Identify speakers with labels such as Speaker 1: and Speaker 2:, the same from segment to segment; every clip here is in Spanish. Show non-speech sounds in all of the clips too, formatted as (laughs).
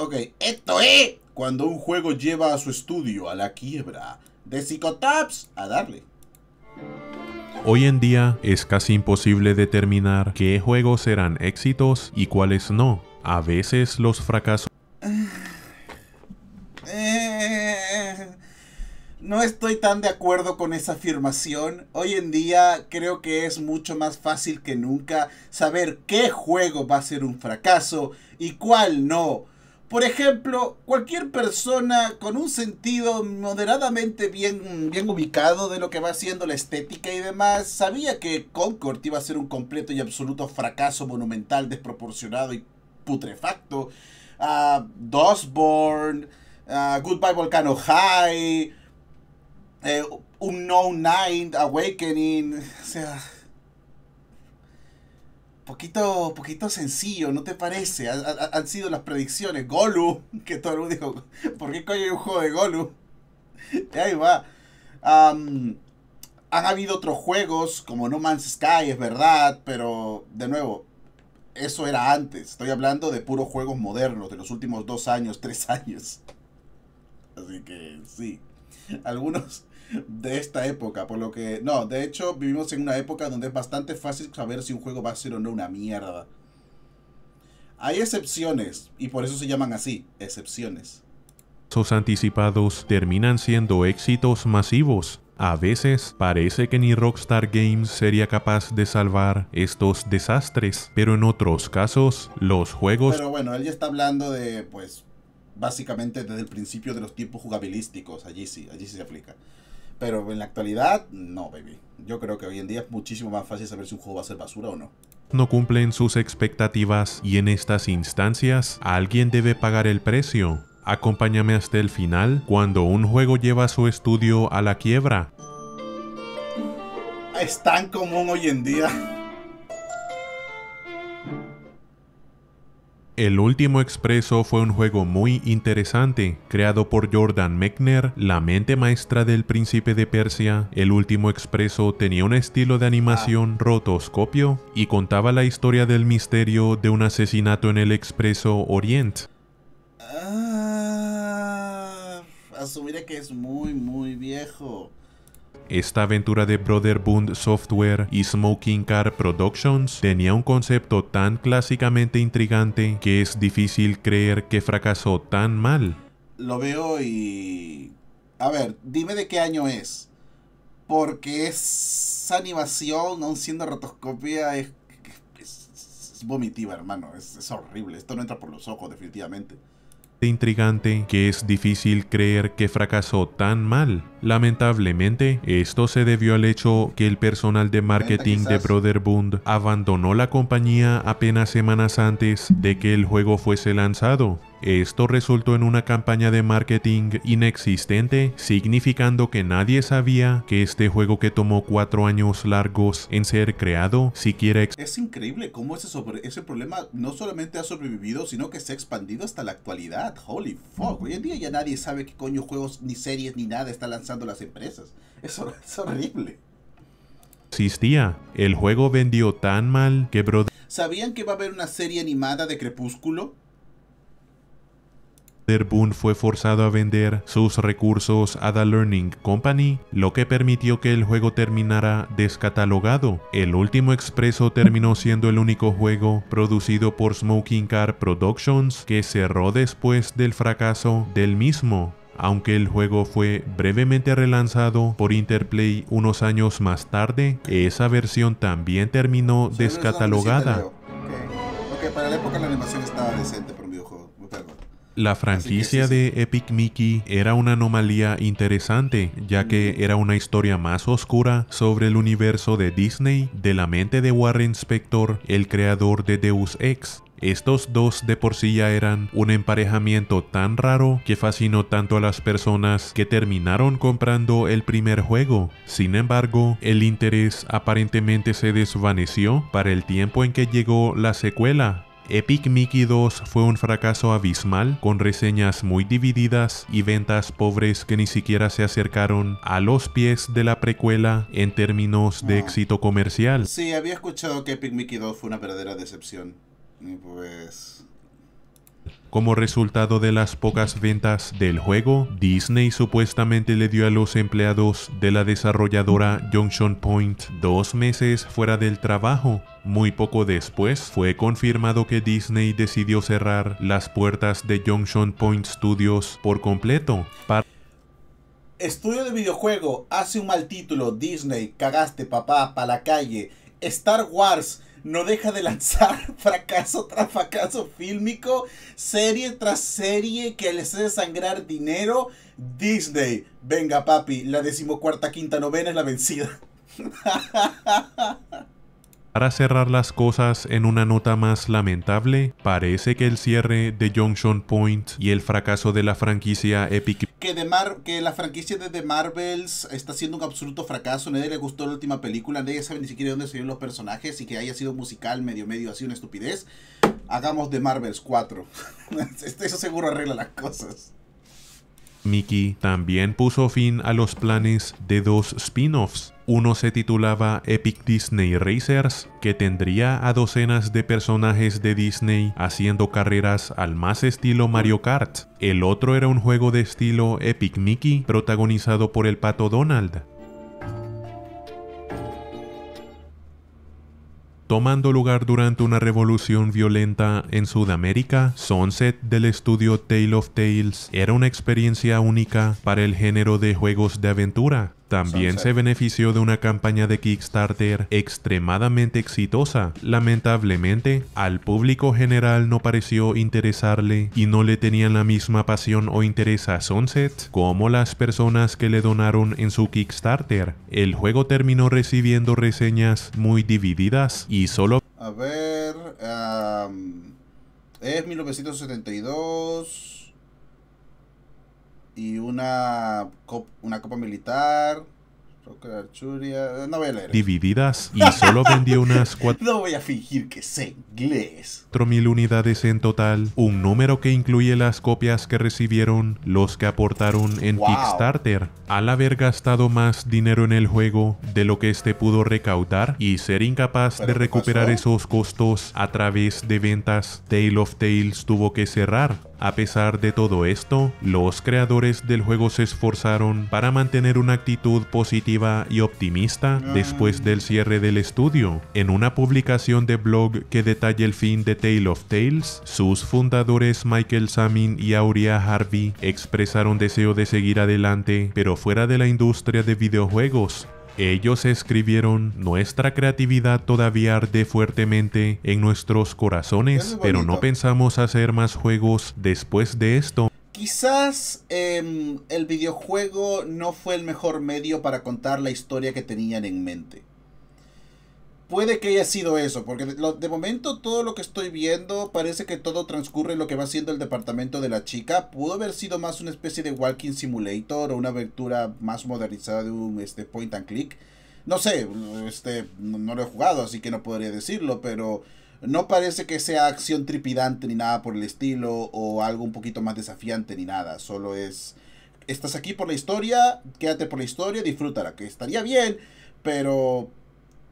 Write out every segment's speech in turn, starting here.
Speaker 1: Ok, esto es cuando un juego lleva a su estudio a la quiebra. De Psicotaps a darle.
Speaker 2: Hoy en día es casi imposible determinar qué juegos serán éxitos y cuáles no. A veces los fracasos...
Speaker 1: (sighs) Eh, no estoy tan de acuerdo con esa afirmación. Hoy en día creo que es mucho más fácil que nunca saber qué juego va a ser un fracaso y cuál no. Por ejemplo, cualquier persona con un sentido moderadamente bien, bien ubicado de lo que va siendo la estética y demás, sabía que Concord iba a ser un completo y absoluto fracaso monumental, desproporcionado y putrefacto. Ah, Dosborn, ah, Goodbye Volcano High, eh, Unknown Night, Awakening, o sea poquito, poquito sencillo, ¿no te parece? han sido las predicciones. Golu, (laughs) que todo el mundo dijo, ¿por qué coño hay un juego de Golu? Y (laughs) ahí va. han habido otros juegos como No Man's Sky, es verdad, pero de nuevo, eso era antes. Estoy hablando de puros juegos modernos, de los últimos dos años, (laughs) tres años. Así que sí, algunos de esta época, por lo que... No, de hecho vivimos en una época donde es bastante fácil saber si un juego va a ser o no una mierda. Hay excepciones, y por eso se llaman así, excepciones.
Speaker 2: Los anticipados terminan siendo éxitos masivos. A veces parece que ni Rockstar Games sería capaz de salvar estos desastres, pero en otros casos los juegos... Pero
Speaker 1: bueno, él ya está hablando de, pues, básicamente desde el principio de los tiempos jugabilísticos, allí sí, allí sí se aplica. Pero en la actualidad, no, baby. Yo creo que hoy en día es muchísimo más fácil saber si un juego va a ser basura o no
Speaker 2: no cumplen sus expectativas y en estas instancias alguien debe pagar el precio. Acompáñame hasta el final cuando un juego lleva su estudio a la quiebra.
Speaker 1: Es tan común hoy en día.
Speaker 2: El último expreso fue un juego muy interesante, creado por Jordan Mechner, la mente maestra del príncipe de Persia. El último expreso tenía un estilo de animación rotoscopio y contaba la historia del misterio de un asesinato en el expreso Orient.
Speaker 1: asumiré ah, que es muy, muy viejo.
Speaker 2: Esta aventura de Brotherbund Software y Smoking Car Productions tenía un concepto tan clásicamente intrigante que es difícil creer que fracasó tan mal.
Speaker 1: Lo veo y... A ver, dime de qué año es. Porque esa animación, aun siendo rotoscopia, es, es, vomitiva, hermano. es horrible. Esto no entra por los ojos, definitivamente
Speaker 2: intrigante que es difícil creer que fracasó tan mal. Lamentablemente, esto se debió al hecho que el personal de marketing de Brotherbund abandonó la compañía apenas semanas antes de que el juego fuese lanzado. Esto resultó en una campaña de marketing inexistente, significando que nadie sabía que este juego que tomó cuatro años largos en ser creado siquiera
Speaker 1: Es increíble cómo ese, problema no solamente ha sobrevivido, sino que se ha expandido hasta la actualidad. Holy fuck, hoy en día ya nadie sabe qué coño juegos, ni series, ni nada están lanzando las empresas. es, es horrible
Speaker 2: existía. El juego vendió tan mal que bro.
Speaker 1: ¿Sabían que va a haber una serie animada de Crepúsculo?
Speaker 2: Lester fue forzado a vender sus recursos a The Learning Company, lo que permitió que el juego terminara descatalogado. El último expreso terminó siendo el único juego producido por Smoking Car Productions que cerró después del fracaso del mismo aunque el juego fue brevemente relanzado por Interplay unos años más tarde, esa versión también terminó descatalogada.
Speaker 1: para la época la estaba
Speaker 2: la franquicia de Epic Mickey era una anomalía interesante, ya que era una historia más oscura sobre el universo de Disney de la mente de Warren Spector, el creador de Deus Ex. Estos dos de por sí ya eran un emparejamiento tan raro que fascinó tanto a las personas que terminaron comprando el primer juego. Sin embargo, el interés aparentemente se desvaneció para el tiempo en que llegó la secuela, Epic Mickey 2 fue un fracaso abismal, con reseñas muy divididas y ventas pobres que ni siquiera se acercaron a los pies de la precuela en términos de éxito comercial.
Speaker 1: Sí, había escuchado que Epic Mickey 2 fue una verdadera decepción. Y pues...
Speaker 2: Como resultado de las pocas ventas del juego, Disney supuestamente le dio a los empleados de la desarrolladora Junction Point dos meses fuera del trabajo. Muy poco después fue confirmado que Disney decidió cerrar las puertas de Junction Point Studios por completo. Para
Speaker 1: Estudio de videojuego hace un mal título, Disney, cagaste papá, para la calle, Star Wars no deja de lanzar (laughs) fracaso tras fracaso fílmico, serie tras serie que les hace sangrar dinero. Disney, venga papi, la decimocuarta, quinta, novena es la vencida. (laughs)
Speaker 2: Para cerrar las cosas en una nota más lamentable, parece que el cierre de Junction Point y el fracaso de la franquicia Epic...
Speaker 1: Que, de Mar que la franquicia de The Marvels está siendo un absoluto fracaso, nadie le gustó la última película, nadie sabe ni siquiera de dónde salieron los personajes y que haya sido musical medio medio así una estupidez. Hagamos The Marvels 4. (laughs) Este, eso seguro arregla las cosas.
Speaker 2: Mickey también puso fin a los planes de dos spin-offs. Uno se titulaba Epic Disney Racers, que tendría a docenas de personajes de Disney haciendo carreras al más estilo Mario Kart. El otro era un juego de estilo Epic Mickey, protagonizado por el pato Donald, tomando lugar durante una revolución violenta en Sudamérica, Sunset del estudio Tale of Tales era una experiencia única para el género de juegos de aventura, también se benefició de una campaña de Kickstarter extremadamente exitosa. Lamentablemente, al público general no pareció interesarle y no le tenían la misma pasión o interés a Sunset como las personas que le donaron en su Kickstarter. El juego terminó recibiendo reseñas muy divididas y solo...
Speaker 1: A ver... es 1972 y una, una copa militar. Eh, no voy a leer. Divididas y solo vendió unas cuatro... (laughs) No voy a fingir que sé inglés.
Speaker 2: 4.000 unidades en total, un número que incluye las copias que recibieron los que aportaron en Kickstarter, al haber gastado más dinero en el juego de lo que este pudo recaudar y ser incapaz de recuperar esos costos a través de ventas, Tale of Tales tuvo que cerrar a pesar de todo esto, los creadores del juego se esforzaron para mantener una actitud positiva y optimista mm. después del cierre del estudio. En una publicación de blog que detalla el fin de Tale of Tales, sus fundadores Michael Samin y Aurea Harvey expresaron deseo de seguir adelante, pero fuera de la industria de videojuegos, ellos escribieron, nuestra creatividad todavía arde fuertemente en nuestros corazones, pero no pensamos hacer más juegos después de esto.
Speaker 1: Quizás em, el videojuego no fue el mejor medio para contar la historia que tenían en mente puede que haya sido eso, porque de momento todo lo que estoy viendo parece que todo transcurre en lo que va siendo el departamento de la chica. Pudo haber sido más una especie de walking simulator o una aventura más modernizada de un este, point and click. No sé, este, no, no lo he jugado, así que no podría decirlo, pero no parece que sea acción tripidante ni nada por el estilo o algo un poquito más desafiante ni nada. Solo es, estás aquí por la historia, quédate por la historia, disfrútala, que estaría bien, pero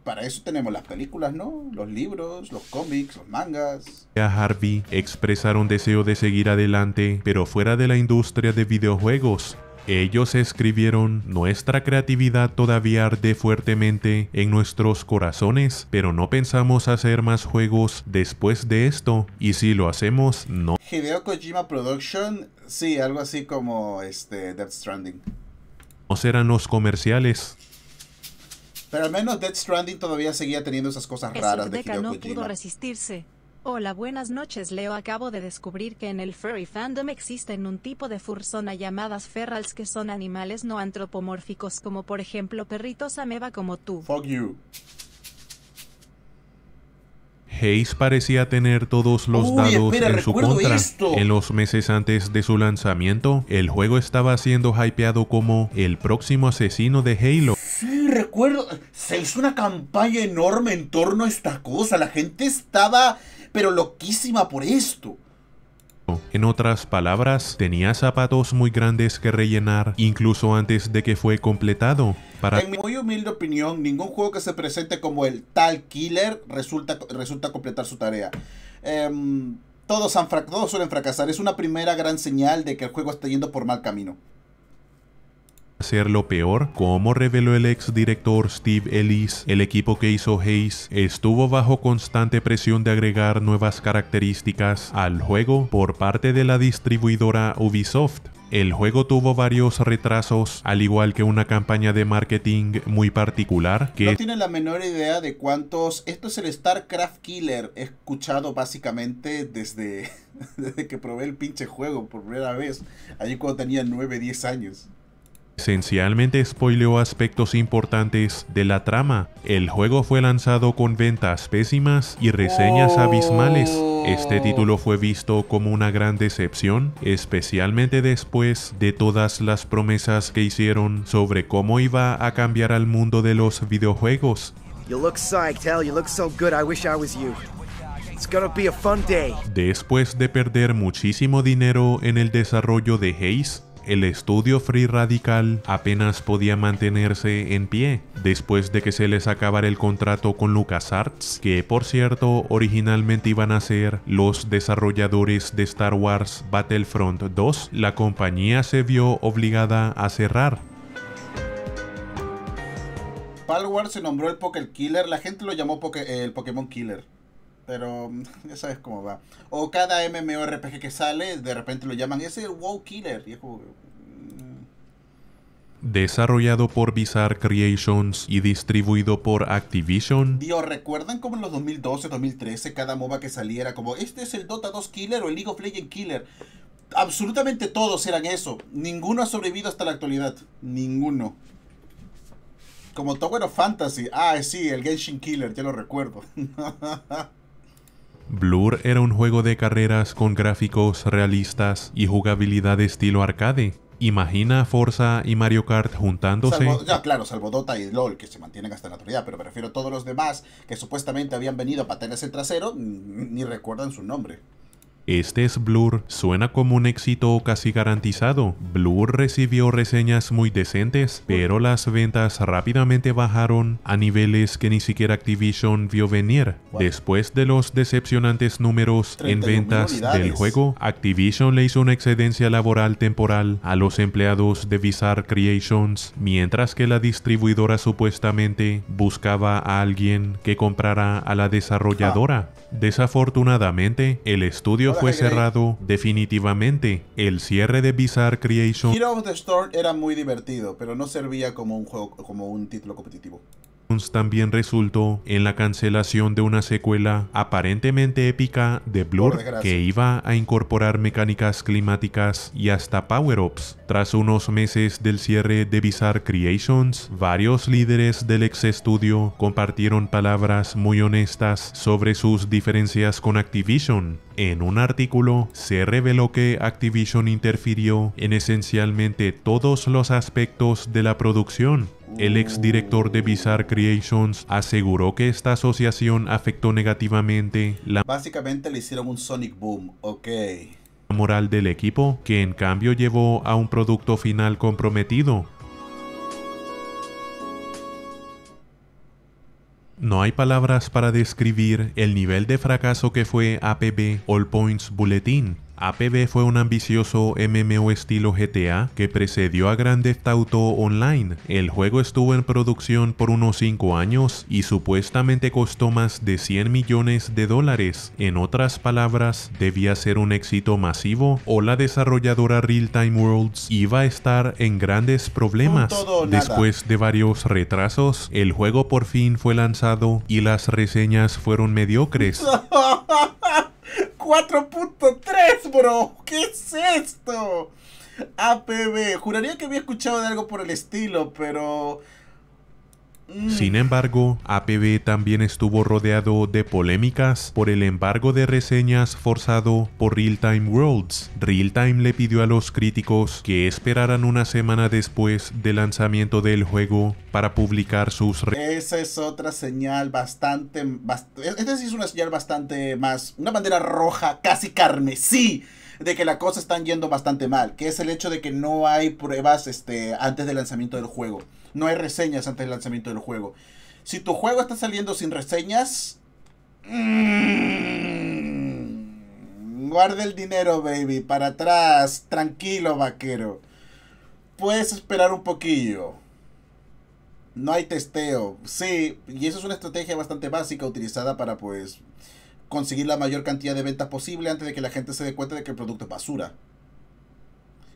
Speaker 1: para eso tenemos las películas, ¿no? Los libros, los cómics, los mangas.
Speaker 2: A Harvey expresaron deseo de seguir adelante, pero fuera de la industria de videojuegos. Ellos escribieron, nuestra creatividad todavía arde fuertemente en nuestros corazones, pero no pensamos hacer más juegos después de esto, y si lo hacemos, no.
Speaker 1: Hideo Kojima Production, sí, algo así como este Death Stranding.
Speaker 2: No serán los
Speaker 1: comerciales. Pero al menos Dead Stranding todavía seguía teniendo esas cosas raras de no pudo resistirse. Hola, buenas noches Leo. Acabo de descubrir que en el furry fandom existen un tipo de fursona llamadas ferrals que son animales no antropomórficos como por ejemplo perritos ameba como tú. Fuck you.
Speaker 2: Hayes parecía tener todos los dados en su contra. En los meses antes de su lanzamiento, el juego estaba siendo hypeado como el próximo asesino de Halo
Speaker 1: recuerdo, se hizo una campaña enorme en torno a esta cosa. La gente estaba, pero loquísima por esto.
Speaker 2: En otras palabras, tenía zapatos muy grandes que rellenar, incluso antes de que fue completado.
Speaker 1: En mi muy humilde opinión, ningún juego que se presente como el tal Killer resulta, resulta completar su tarea. Em, todos, todos suelen fracasar, es una primera gran señal de que el juego está yendo por mal camino.
Speaker 2: Ser lo peor, como reveló el ex director Steve Ellis, el equipo que hizo Hayes estuvo bajo constante presión de agregar nuevas características al juego por parte de la distribuidora Ubisoft. El juego tuvo varios retrasos, al igual que una campaña de marketing muy particular que... No tiene
Speaker 1: la menor idea de cuántos... Esto es el StarCraft Killer, he escuchado básicamente desde, (laughs) desde que probé el pinche juego por primera vez, allí cuando tenía 9, 10 años.
Speaker 2: Esencialmente spoileó aspectos importantes de la trama. El juego fue lanzado con ventas pésimas y reseñas abismales. Este título fue visto como una gran decepción, especialmente después de todas las promesas que hicieron sobre cómo iba a cambiar al mundo de los videojuegos. Después de perder muchísimo dinero en el desarrollo de Haze, el estudio Free Radical apenas podía mantenerse en pie después de que se les acabara el contrato con LucasArts, que por cierto originalmente iban a ser los desarrolladores de Star Wars Battlefront 2, la compañía se vio obligada a cerrar.
Speaker 1: Palwar se nombró el Poker Killer, la gente lo llamó el Pokémon Killer. Pero mm, (laughs) ya sabes cómo va. O cada MMORPG que sale, de repente lo llaman, ese el WoW Killer. Mm.
Speaker 2: Desarrollado por Bizarre Creations y distribuido por Activision.
Speaker 1: Dios, ¿recuerdan como en los 2012, 2013 cada MOBA que saliera como este es el Dota 2 Killer o el League of Legends Killer? Absolutamente todos eran eso. Ninguno ha sobrevivido hasta la actualidad. Ninguno. Como Tower of Fantasy. Ah, sí, el Genshin Killer, ya lo recuerdo. (laughs)
Speaker 2: Blur era un juego de carreras con gráficos realistas y jugabilidad de estilo arcade. Imagina Forza y Mario Kart juntándose. ya,
Speaker 1: claro, salvo Dota y LOL, que se mantienen hasta la actualidad, pero me refiero a todos los demás que supuestamente habían venido para tenerse ese trasero, ni recuerdan su nombre.
Speaker 2: Este es Blur suena como un éxito casi garantizado. Blur recibió reseñas muy decentes, pero las ventas rápidamente bajaron a niveles que ni siquiera Activision vio venir. Después de los decepcionantes números en ventas del juego, Activision le hizo una excedencia laboral temporal a los empleados de Bizarre Creations, mientras que la distribuidora supuestamente buscaba a alguien que comprara a la desarrolladora. Desafortunadamente, el estudio fue cerrado definitivamente. El cierre de Bizarre Creation...
Speaker 1: Hero of the Storm era muy divertido, pero no servía como un, juego, como un título competitivo
Speaker 2: también resultó en la cancelación de una secuela aparentemente épica de Blur que iba a incorporar mecánicas climáticas y hasta power-ups. Tras unos meses del cierre de Bizarre Creations, varios líderes del ex estudio compartieron palabras muy honestas sobre sus diferencias con Activision. En un artículo se reveló que Activision interfirió en esencialmente todos los aspectos de la producción, el director de Bizarre Creations aseguró que esta asociación afectó negativamente la...
Speaker 1: hicieron un Sonic
Speaker 2: moral del equipo, que en cambio llevó a un producto final comprometido. No hay palabras para describir el nivel de fracaso que fue APB All Points Bulletin, APB fue un ambicioso MMO estilo GTA que precedió a Grand Theft Auto Online. El juego estuvo en producción por unos 5 años y supuestamente costó más de 100 millones de dólares. En otras palabras, debía ser un éxito masivo o la desarrolladora Real Time Worlds iba a estar en grandes problemas. Después de varios retrasos, el juego por fin fue lanzado y las reseñas fueron mediocres. (laughs)
Speaker 1: 4.3, bro. ¿Qué es esto? APB. Ah, juraría que había escuchado de algo por el estilo, pero Mm. Sin
Speaker 2: embargo, APB también estuvo rodeado de polémicas por el embargo de reseñas forzado por Realtime Worlds. Realtime le pidió a los críticos que esperaran una semana después del lanzamiento del juego para publicar sus
Speaker 1: Esa es otra señal bastante, bast e-, este es una señal bastante más, una bandera roja casi carmesí de que la cosa están yendo bastante mal, que es el hecho de que no hay pruebas este, antes del lanzamiento del juego, no hay reseñas antes del lanzamiento del juego. Si tu juego está saliendo sin reseñas, mm, guarda el dinero, baby, para atrás, tranquilo, vaquero. Puedes esperar un poquillo. No hay testeo. Sí, y esa es una estrategia bastante básica utilizada para pues conseguir la mayor cantidad de ventas posible antes de que la gente se dé cuenta de que el producto es basura.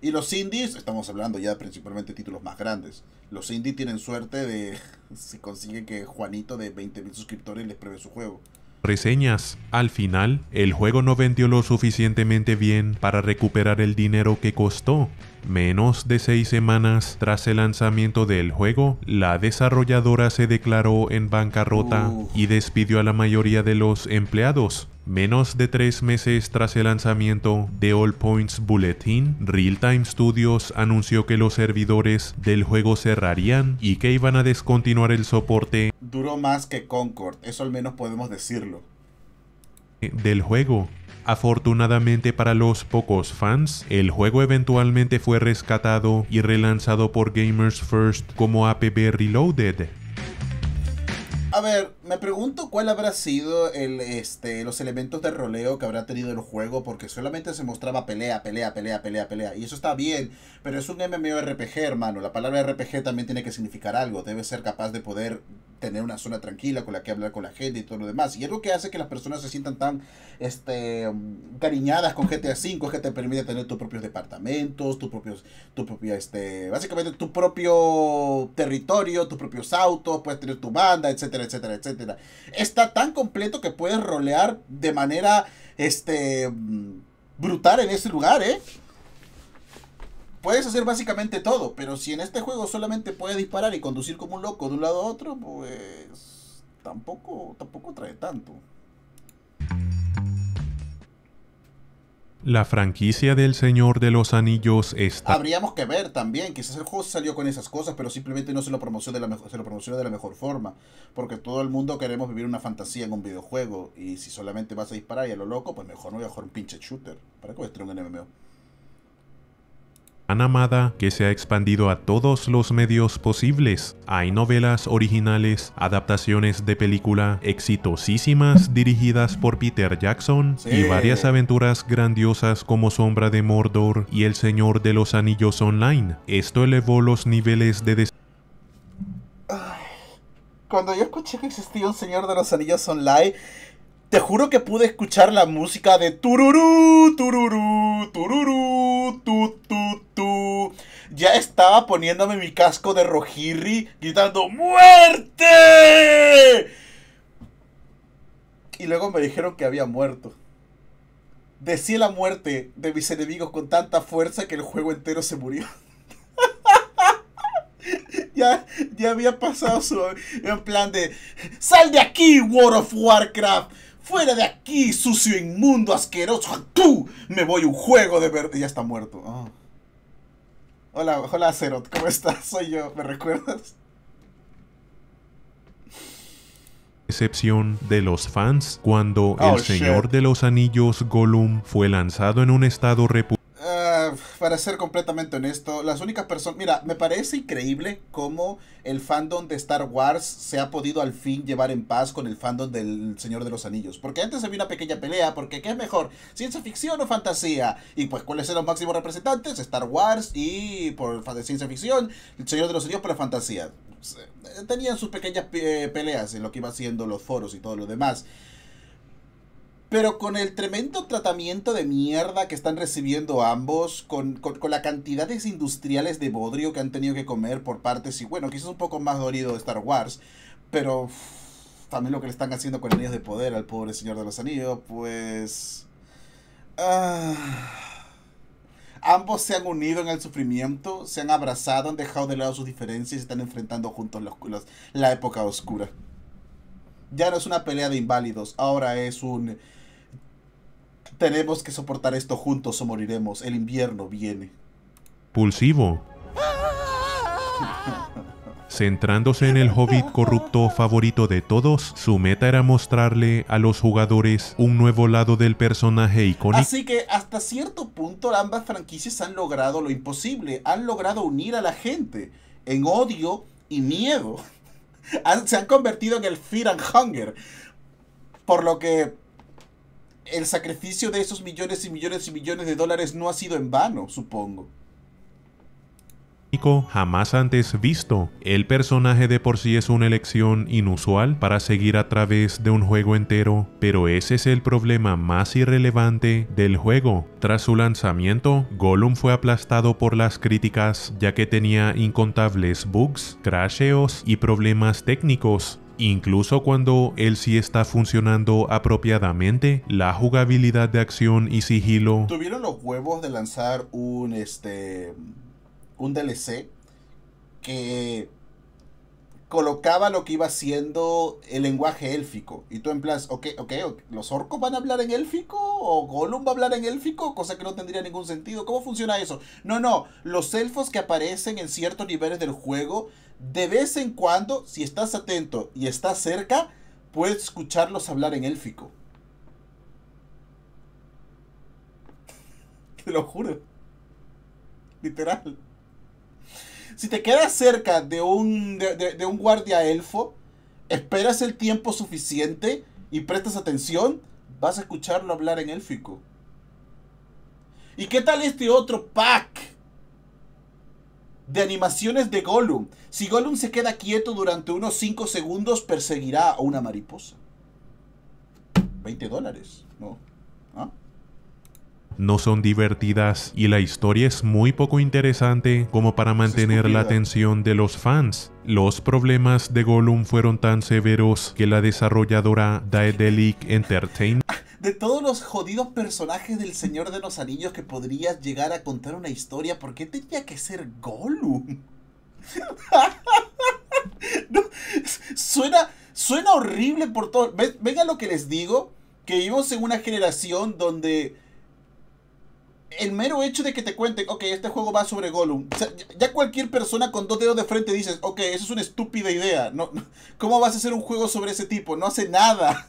Speaker 1: Y los indies, estamos hablando ya principalmente de títulos más grandes. Los indies tienen suerte de (laughs) si consiguen que Juanito de 20.000 suscriptores les pruebe su juego.
Speaker 2: Reseñas. Al final, el juego no vendió lo suficientemente bien para recuperar el dinero que costó. Menos de seis semanas tras el lanzamiento del juego, la desarrolladora se declaró en bancarrota y despidió a la mayoría de los empleados. Menos de tres meses tras el lanzamiento de All Points Bulletin, Real Time Studios anunció que los servidores del juego cerrarían y que iban a descontinuar el soporte
Speaker 1: duró más que Concord, eso al menos podemos decirlo.
Speaker 2: Eh, del juego. Afortunadamente para los pocos fans, el juego eventualmente fue rescatado y relanzado por Gamers First como APB Reloaded.
Speaker 1: A ver, me pregunto cuál habrá sido este, los elementos de roleo que habrá tenido el juego, porque solamente se mostraba pelea, pelea, pelea, pelea, pelea. Y eso está bien, pero es un MMORPG, hermano. La palabra RPG también tiene que significar algo. Debe ser capaz de poder tener una zona tranquila con la que hablar con la gente y todo lo demás. Y es lo que hace que las personas se sientan tan este, cariñadas con GTA V es que te permite tener tus propios departamentos, tus propios, tu propia este, básicamente tu propio territorio, tus propios autos, puedes tener tu banda, etcétera, etcétera, etcétera. Está tan completo que puedes rolear de manera, este, mm, brutal en ese lugar, ¿eh? puedes hacer básicamente todo, pero si en este juego solamente puedes disparar y conducir como un loco de un lado a otro, pues tampoco, tampoco trae tanto.
Speaker 2: La franquicia del Señor de los Anillos está...
Speaker 1: Habríamos que ver también, quizás el juego salió con esas cosas, pero simplemente no se lo promocionó de la, mejor, se lo de la mejor forma, porque todo el mundo queremos vivir una fantasía en un videojuego, y si solamente vas a disparar y a lo loco, pues mejor no voy a jugar un pinche shooter. ¿Para que voy a un MMO?
Speaker 2: amada que se ha expandido a todos los medios posibles. Hay novelas originales, adaptaciones de película exitosísimas dirigidas por Peter Jackson y varias aventuras grandiosas como Sombra de Mordor y El Señor de los Anillos Online. Esto elevó los niveles de
Speaker 1: cuando yo escuché que existía un Señor de los Anillos Online, te juro que pude escuchar la música de tururú, tururú, tururú, tu, tu, Ya estaba poniéndome mi casco de rojirri gritando ¡Muerte! Y luego me dijeron que había muerto. Decí la muerte de mis enemigos con tanta fuerza que el juego entero se murió. (laughs) Ya, ya, había pasado su. En plan de. ¡Sal de aquí, World of Warcraft! Fuera de aquí, sucio, inmundo, asqueroso. ¡Ah, tú me voy un juego de Y Ya está muerto. Ah. Hola, hola, Cerot. ¿Cómo estás? Soy yo. ¿Me recuerdas?
Speaker 2: excepción de los fans cuando El oh, Señor de los Anillos Gollum fue lanzado en un estado republicano
Speaker 1: para ser completamente honesto, las únicas personas... Mira, me parece increíble cómo el fandom de Star Wars se ha podido al fin llevar en paz con el fandom del Señor de los Anillos. Porque antes había una pequeña pelea, porque ¿qué es mejor? ¿Ciencia ficción o fantasía? Y pues, ¿cuáles eran los máximos representantes? Star Wars y por ciencia ficción, el Señor de los Anillos por la fantasía. Pues, eh, tenían sus pequeñas eh, peleas en lo que iba siendo los foros y todo lo demás. Pero con el tremendo tratamiento de mierda que están recibiendo ambos, con, con, la cantidad industriales de bodrio que han tenido que comer por partes, y bueno, quizás un poco más dolido de Star Wars, pero también lo que le están haciendo con anillos de poder al pobre señor de los anillos, pues... Ah, ambos se han unido en el sufrimiento, se han abrazado, han dejado de lado sus diferencias y están enfrentando juntos la época oscura. Ya no es una pelea de inválidos, ahora es un tenemos que soportar esto juntos o moriremos. El invierno viene.
Speaker 2: Pulsivo. Centrándose en el hobbit corrupto favorito de todos, su meta era mostrarle a los jugadores un nuevo lado del personaje icónico. Así
Speaker 1: que hasta cierto punto ambas franquicias han logrado lo imposible, han logrado unir a la gente en odio y miedo. (laughs) se han convertido en el Fear and Hunger. Por lo que el sacrificio de esos millones y millones y millones de dólares no ha sido en vano, supongo
Speaker 2: jamás antes visto. El personaje de por sí es una elección inusual para seguir a través de un juego entero, pero ese es el problema más irrelevante del juego. Tras su lanzamiento, Gollum fue aplastado por las críticas ya que tenía incontables bugs, crasheos y problemas técnicos. Incluso cuando él sí está funcionando apropiadamente, la jugabilidad de acción y sigilo.
Speaker 1: Tuvieron los huevos de lanzar un este un DLC que colocaba lo que iba siendo el lenguaje élfico. Y tú en plan, ok, ok, ¿los orcos van a hablar en élfico? ¿O Gollum va a hablar en élfico? Cosa que no tendría ningún sentido. ¿Cómo funciona eso? No, no, los elfos que aparecen en ciertos niveles del juego de vez en cuando, si estás atento y estás cerca, puedes escucharlos hablar en élfico. (laughs) Te lo juro. Literal. Si te quedas cerca de un, un guardia elfo, esperas el tiempo suficiente y prestas atención, vas a escucharlo hablar en élfico. ¿Y qué tal este otro pack? de animaciones de Gollum. Si Gollum se queda quieto durante unos 5 segundos, perseguirá a una mariposa. 20 dólares, ¿no? ¿Ah?
Speaker 2: No son divertidas y la historia es muy poco interesante como para mantener la atención de los fans. Los problemas de Gollum fueron tan severos que la desarrolladora Daedalic Entertainment
Speaker 1: de todos los jodidos personajes del Señor de los Anillos que podrías llegar a contar una historia, ¿por qué tenía que ser Gollum? (laughs) suena, suena horrible por todo. Venga lo que les digo, que vivimos en una generación donde el mero hecho de que te cuenten, ok, este juego va sobre Gollum. O sea, ya cualquier persona con dos dedos de frente dices, ok, eso es una estúpida idea. No, ¿Cómo vas a hacer un juego sobre ese tipo? No hace nada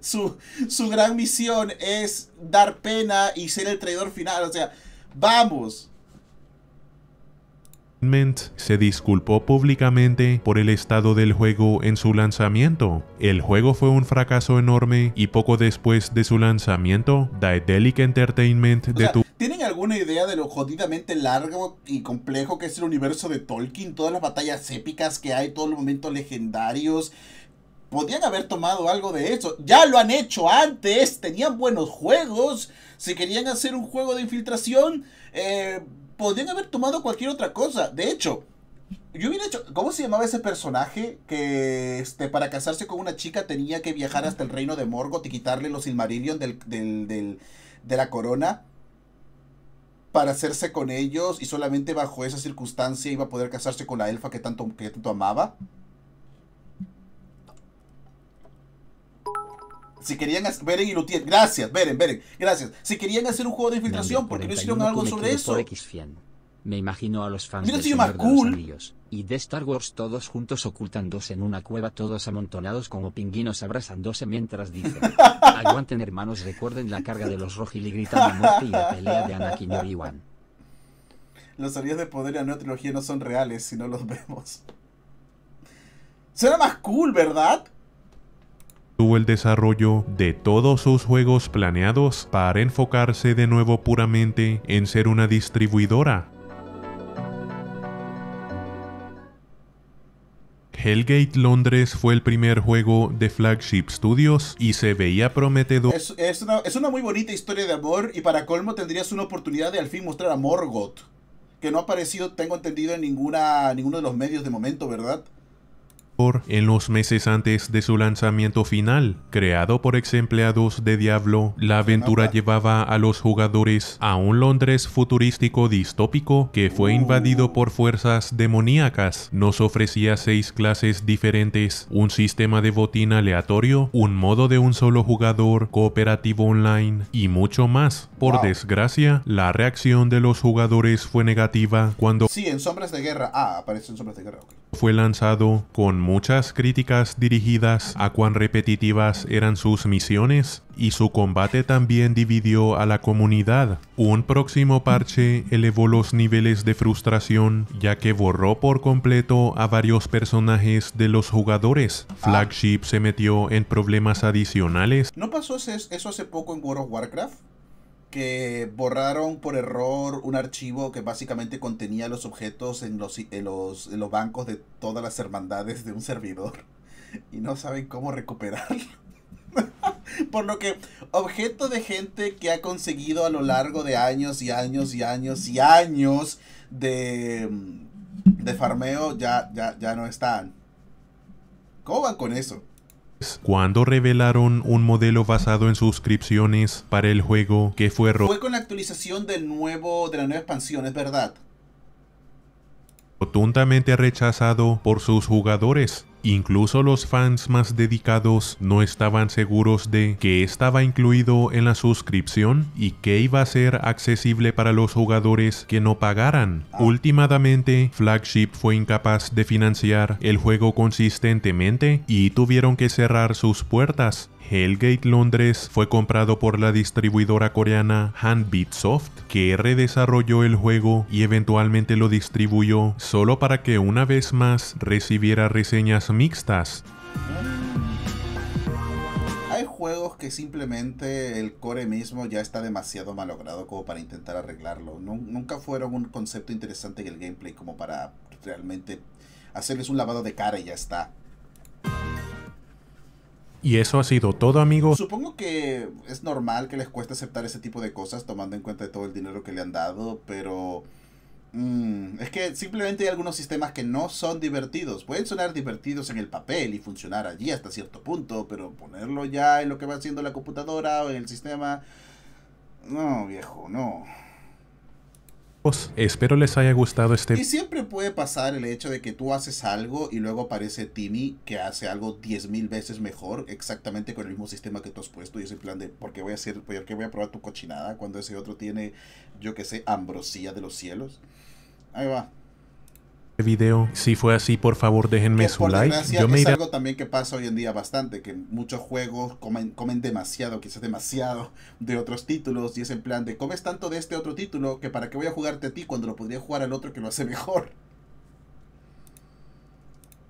Speaker 1: su, su gran misión es dar pena y ser el traidor final. O sea, vamos.
Speaker 2: Mint se disculpó públicamente por el estado del juego en su lanzamiento. El juego fue un fracaso enorme y poco después de su lanzamiento, Daedalic Entertainment de tu
Speaker 1: ¿Tienen alguna idea de lo jodidamente largo y complejo que es el universo de Tolkien? Todas las batallas épicas que hay, todos los momentos legendarios, podían haber tomado algo de eso. Ya lo han hecho antes, tenían buenos juegos. Si querían hacer un juego de infiltración, eh, podían haber tomado cualquier otra cosa. De hecho, yo hubiera hecho. ¿Cómo se llamaba ese personaje que este, para casarse con una chica tenía que viajar hasta el reino de Morgoth y quitarle los Silmarillion de la corona? Para hacerse con ellos y solamente bajo esa circunstancia iba a poder casarse con la elfa que tanto, que tanto amaba. Si querían hacer, Beren y gracias, Beren, Beren, gracias. Si querían hacer un juego de infiltración, ¿por qué no hicieron algo sobre eso? Me imagino a los fans de, y de Star Wars todos juntos ocultándose en una cueva, todos amontonados como pingüinos abrazándose mientras dicen: (laughs) Aguanten, hermanos, recuerden la carga de los Rojil y gritan la muerte y la pelea de Anakin y Obi-Wan. Los anillos de poder en la nueva trilogía no son reales si no los vemos. Será más cool, ¿verdad?
Speaker 2: tuvo el desarrollo de todos sus juegos planeados para enfocarse de nuevo puramente en ser una distribuidora. Hellgate Londres fue el primer juego de Flagship Studios y se veía prometedor. Es,
Speaker 1: una, muy bonita historia de amor y para colmo tendrías una oportunidad de al fin mostrar a Morgoth, que no ha aparecido, tengo entendido, en ninguna, ninguno de los medios de momento, ¿verdad?
Speaker 2: en los meses antes de su lanzamiento final. Creado por ex empleados de Diablo, la aventura llevaba a los jugadores a un Londres futurístico distópico que fue uh. invadido por fuerzas demoníacas. Nos ofrecía seis clases diferentes, un sistema de botín aleatorio, un modo de un solo jugador, cooperativo online y mucho más. Por desgracia, la reacción de los jugadores fue negativa cuando... Sí,
Speaker 1: en Sombras de Guerra. Ah, de
Speaker 2: Fue lanzado con muchas críticas dirigidas a cuán repetitivas eran sus misiones, y su combate también dividió a la comunidad. Un próximo parche elevó los niveles de frustración ya que borró por completo a varios personajes de los jugadores. Flagship se metió en problemas
Speaker 1: adicionales. ¿No pasó eso hace poco en World of Warcraft? que borraron por error un archivo que básicamente contenía los objetos en los, los, los bancos de todas las hermandades de un servidor y no saben cómo recuperarlo. (laughs) por lo que, objeto de gente que ha conseguido a lo largo de años y años y años y años de, farmeo ya, ya, ya no están. ¿Cómo van con eso?
Speaker 2: Pues, cuando revelaron un modelo basado en suscripciones para el juego que fue Fue
Speaker 1: con la actualización del nuevo, de la nueva expansión, es verdad.
Speaker 2: Rotundamente rechazado por sus jugadores. Incluso los fans más dedicados no estaban seguros de qué estaba incluido en la suscripción y qué iba a ser accesible para los jugadores que no pagaran. Últimamente, Flagship fue incapaz de financiar el juego consistentemente y tuvieron que cerrar sus puertas. Hellgate Londres fue comprado por la distribuidora coreana Hanbit Soft, que redesarrolló el juego y eventualmente lo distribuyó solo para que una vez más recibiera reseñas mixtas
Speaker 1: Hay juegos que simplemente el core mismo ya está demasiado malogrado como para intentar arreglarlo. nunca fueron un concepto interesante en el gameplay como para realmente hacerles un lavado de cara y ya está.
Speaker 2: Y eso ha sido todo, amigos. Supongo
Speaker 1: que es normal que les cueste aceptar ese tipo de cosas, tomando en cuenta todo el dinero que le han dado, pero... Mm, es que simplemente hay algunos sistemas que no son divertidos. Pueden sonar divertidos en el papel y funcionar allí hasta cierto punto, pero ponerlo ya en lo que va haciendo la computadora o en el sistema... No, viejo, no.
Speaker 2: Pues, espero les haya gustado este... Y
Speaker 1: siempre puede pasar el hecho de que tú haces algo y luego aparece Timmy que hace algo mil veces mejor exactamente con el mismo sistema que tú has puesto y ese plan de ¿por voy a hacer, por qué voy a probar tu cochinada cuando ese otro tiene, yo que sé, ambrosía de los cielos? Ahí va.
Speaker 2: Este video. Si fue así, por favor déjenme su like. Yo me es algo
Speaker 1: también que pasa hoy en día bastante, que muchos juegos comen, comen demasiado, quizás demasiado de otros títulos y es en plan de comes tanto de este otro título que para qué voy a jugarte a ti cuando lo podría jugar al otro que lo hace (laughs) mejor.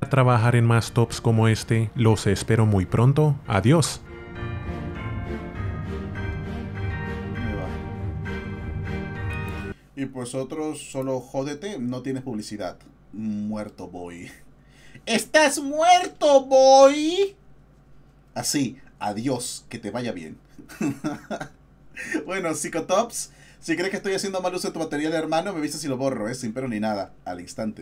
Speaker 2: A trabajar en más tops como este, los espero muy pronto. Adiós.
Speaker 1: Y pues otros solo jódete, no tienes publicidad muerto, boy. ¡Estás muerto, boy! Así, adiós, que te vaya bien. (laughs) bueno, Psicotops, si crees que estoy haciendo mal uso de tu material, hermano, me avisas si lo borro, ¿eh? sin pero ni nada, al instante.